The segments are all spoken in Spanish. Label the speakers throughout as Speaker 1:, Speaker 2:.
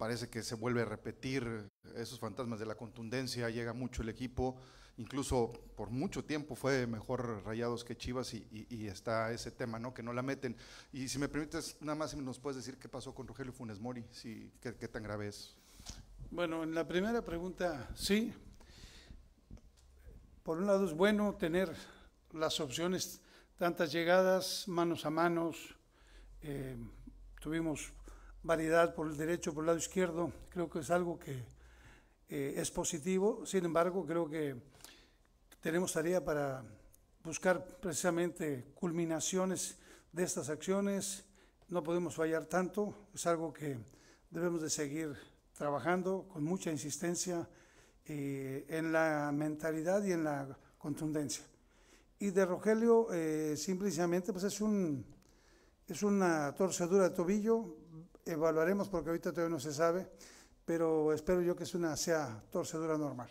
Speaker 1: parece que se vuelve a repetir esos fantasmas de la contundencia, llega mucho el equipo, incluso por mucho tiempo fue mejor Rayados que Chivas y, está ese tema, ¿no? Que no la meten. Y si me permites, nada más nos puedes decir qué pasó con Rogelio Funes Mori, si, qué, tan grave es. Bueno, en la primera pregunta, sí. Por un lado es bueno tener las opciones, tantas llegadas, manos a manos. Eh, tuvimos variedad por el derecho, por el lado izquierdo, creo que es algo que eh, es positivo. Sin embargo, creo que tenemos tarea para buscar precisamente culminaciones de estas acciones. No podemos fallar tanto, es algo que debemos de seguir trabajando con mucha insistencia eh, en la mentalidad y en la contundencia. Y de Rogelio, eh, simplemente, pues es, un, es una torcedura de tobillo, evaluaremos porque ahorita todavía no se sabe, pero espero yo que es una sea torcedura normal.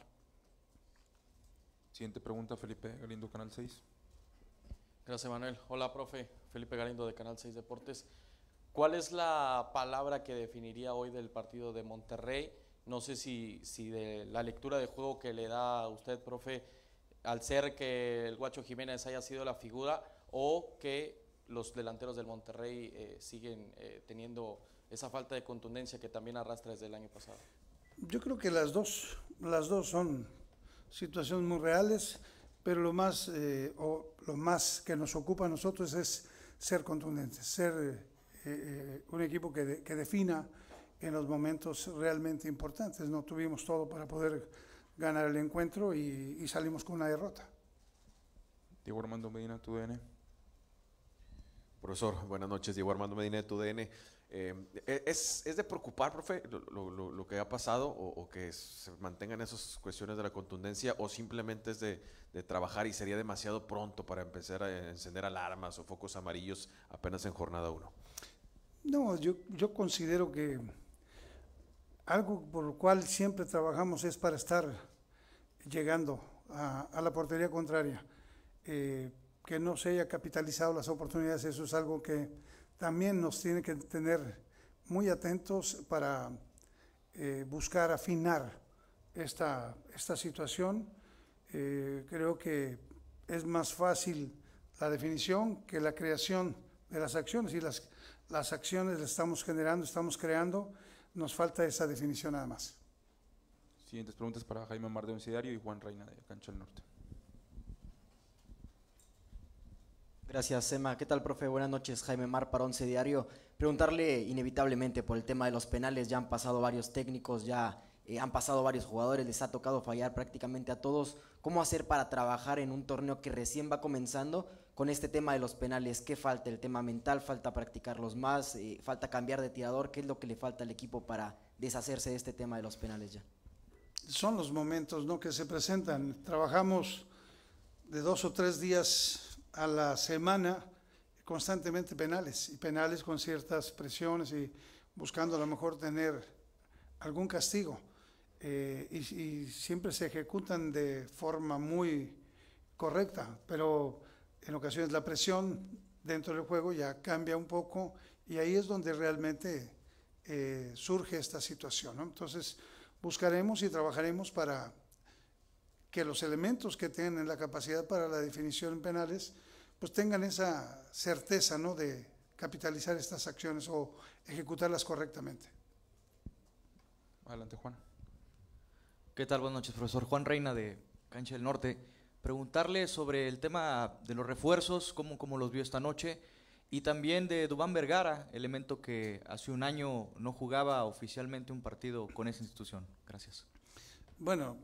Speaker 1: Siguiente pregunta, Felipe Galindo, Canal 6. Gracias, Manuel. Hola, profe. Felipe Galindo de Canal 6 Deportes. ¿Cuál es la palabra que definiría hoy del partido de Monterrey? No sé si, si de la lectura de juego que le da a usted, profe, al ser que el Guacho Jiménez haya sido la figura o que los delanteros del Monterrey eh, siguen eh, teniendo esa falta de contundencia que también arrastra desde el año pasado? Yo creo que las dos, las dos son situaciones muy reales, pero lo más, eh, o lo más que nos ocupa a nosotros es ser contundentes, ser eh, eh, un equipo que, defina en los momentos realmente importantes. No tuvimos todo para poder ganar el encuentro y, salimos con una derrota. Diego Armando Medina, tu Profesor, buenas noches. Diego Armando Medina de TUDN. Eh, e, es, es, de preocupar, profe, lo, que ha pasado o, que se mantengan esas cuestiones de la contundencia o simplemente es de, trabajar y sería demasiado pronto para empezar a encender alarmas o focos amarillos apenas en jornada 1? No, yo, considero que algo por lo cual siempre trabajamos es para estar llegando a, la portería contraria. Eh, que no se haya capitalizado las oportunidades, eso es algo que también nos tiene que tener muy atentos para eh, buscar afinar esta, esta situación. Eh, creo que es más fácil la definición que la creación de las acciones y las, las acciones las estamos generando, estamos creando, nos falta esa definición nada más. Siguientes preguntas para Jaime Mar de y Juan Reina de Cancha del Norte. Gracias, Emma. ¿Qué tal, profe? Buenas noches. Jaime Mar para Once Diario. Preguntarle inevitablemente por el tema de los penales. Ya han pasado varios técnicos, ya eh, han pasado varios jugadores, les ha tocado fallar prácticamente a todos. ¿Cómo hacer para trabajar en un torneo que recién va comenzando con este tema de los penales? ¿Qué falta? ¿El tema mental? ¿Falta practicarlos más? Eh, ¿Falta cambiar de tirador? ¿Qué es lo que le falta al equipo para deshacerse de este tema de los penales ya? Son los momentos ¿no? que se presentan. Trabajamos de dos o tres días a la semana constantemente penales y penales con ciertas presiones y buscando a lo mejor tener algún castigo. Eh, y, siempre se ejecutan de forma muy correcta, pero en ocasiones la presión dentro del juego ya cambia un poco y ahí es donde realmente eh, surge esta situación. Entonces buscaremos y trabajaremos para que los elementos que tienen la capacidad para la definición penales, pues tengan esa certeza ¿no? de capitalizar estas acciones o ejecutarlas correctamente. Adelante, Juan. ¿Qué tal? Buenas noches, profesor. Juan Reina de Cancha del Norte. Preguntarle sobre el tema de los refuerzos, cómo, cómo los vio esta noche, y también de Dubán Vergara, elemento que hace un año no jugaba oficialmente un partido con esa institución. Gracias. Bueno,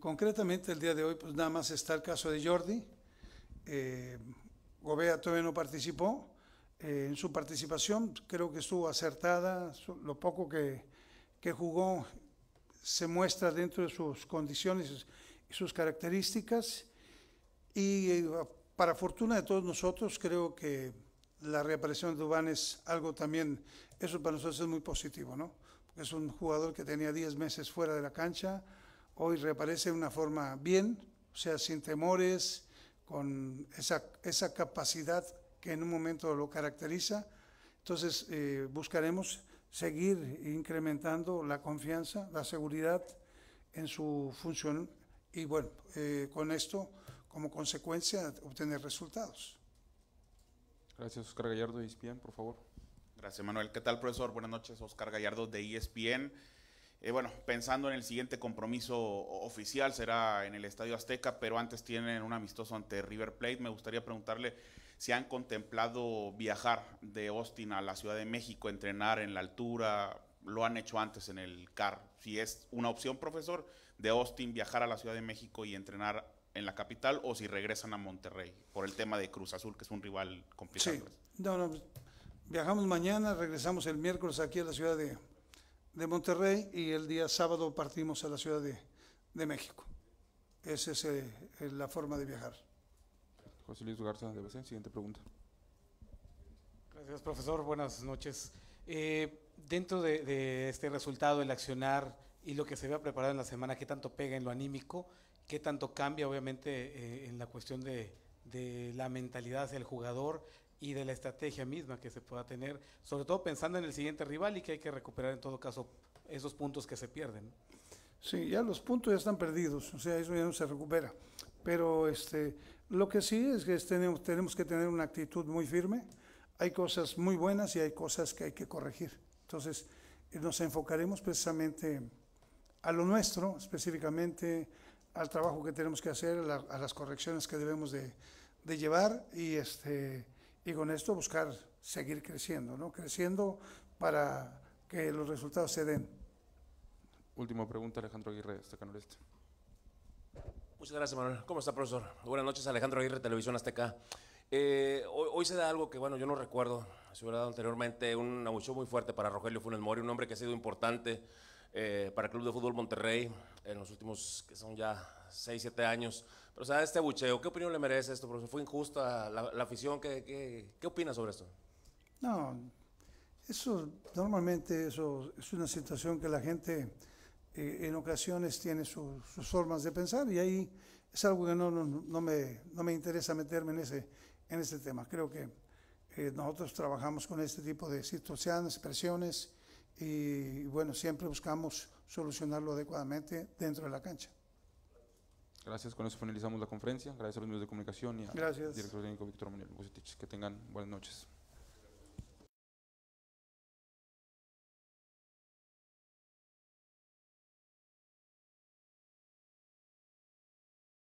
Speaker 1: concretamente el día de hoy, pues nada más está el caso de Jordi. Eh, Gobea todavía no participó. Eh, en su participación creo que estuvo acertada. Lo poco que, jugó se muestra dentro de sus condiciones y sus características. Y eh, para fortuna de todos nosotros, creo que la reaparición de Dubán es algo también, eso para nosotros es muy positivo, ¿no? es un jugador que tenía 10 meses fuera de la cancha hoy reaparece de una forma bien, o sea, sin temores, con esa, capacidad que en un momento lo caracteriza. Entonces, eh, buscaremos seguir incrementando la confianza, la seguridad en su función y bueno, eh, con esto como consecuencia obtener resultados. Gracias, Oscar Gallardo de ESPN, por favor. Gracias, Manuel. ¿Qué tal, profesor? Buenas noches, Oscar Gallardo de ESPN. Eh, bueno, pensando en el siguiente compromiso oficial, será en el Estadio Azteca, pero antes tienen un amistoso ante River Plate. Me gustaría preguntarle si han contemplado viajar de Austin a la Ciudad de México, entrenar en la altura, lo han hecho antes en el CAR. Si es una opción, profesor, de Austin viajar a la Ciudad de México y entrenar en la capital o si regresan a Monterrey por el tema de Cruz Azul, que es un rival complicado. Sí. No, no, pues, viajamos mañana, regresamos el miércoles aquí a la Ciudad de de Monterrey y el día sábado partimos a la Ciudad de, México. Esa eh, es la forma de viajar. José Luis Garza de siguiente pregunta. Gracias, profesor. Buenas noches. Eh, dentro de, este resultado, el accionar y lo que se vea preparado en la semana, ¿qué tanto pega en lo anímico? ¿Qué tanto cambia, obviamente, eh, en la cuestión de, de la mentalidad del jugador? y de la estrategia misma que se pueda tener, sobre todo pensando en el siguiente rival y que hay que recuperar en todo caso esos puntos que se pierden. Sí, ya los puntos ya están perdidos, o sea, eso ya no se recupera. Pero este, lo que sí es que tenemos, tenemos que tener una actitud muy firme. Hay cosas muy buenas y hay cosas que hay que corregir. Entonces, eh, nos enfocaremos precisamente a lo nuestro, específicamente al trabajo que tenemos que hacer, a, las correcciones que debemos de, de llevar y este y con esto buscar seguir creciendo, ¿no? creciendo para que los resultados se den. Última pregunta, Alejandro Aguirre, Azteca Noreste. Muchas gracias, Manuel. ¿Cómo está, profesor? Buenas noches, Alejandro Aguirre, Televisión Azteca. Eh, hoy, se da algo que, bueno, yo no recuerdo, se hubiera dado anteriormente, un abuso muy fuerte para Rogelio Funes Mori, un hombre que ha sido importante eh, para el Club de Fútbol Monterrey en los últimos, que son ya 6, 7 años. Pero, o sea, este bucheo, ¿qué opinión le merece esto? Porque ¿Fue injusta la, afición? ¿qué, qué, qué opina sobre esto? No, eso normalmente eso es una situación que la gente eh, en ocasiones tiene sus formas de pensar y ahí es algo que no, no, no, me, no me interesa meterme en ese, en ese tema. Creo que eh, nosotros trabajamos con este tipo de situaciones, presiones y bueno, siempre buscamos solucionarlo adecuadamente dentro de la cancha. Gracias, con eso finalizamos la conferencia. Gracias a los medios de comunicación y al director técnico Víctor Manuel Bucetich. Que tengan buenas noches.